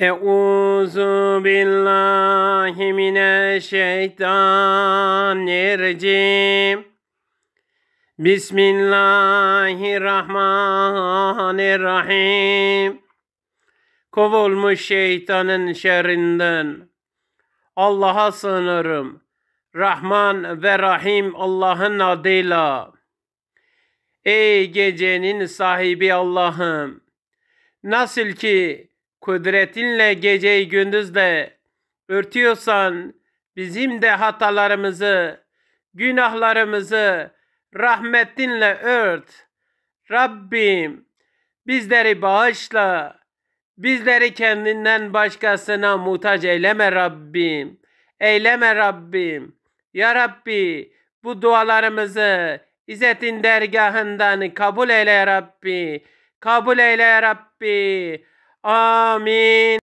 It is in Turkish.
Euzu billahi mineşşeytanirracim. Bismillahirrahmanirrahim. Kovulmuş şeytanın şerrinden Allah'a sığınırım. Rahman ve Rahim Allah'ın adıyla. Ey gecenin sahibi Allah'ım. Nasıl ki kudretinle geceyi gündüzle örtüyorsan bizim de hatalarımızı, günahlarımızı rahmetinle ört. Rabbim bizleri bağışla. Bizleri kendinden başkasına muhtaç eyleme Rabbim. Eyleme Rabbim. Ya Rabbi bu dualarımızı İzzetin dergahından kabul eyle ya Rabbi. Kabul eyle ya Rabbi. 아멘.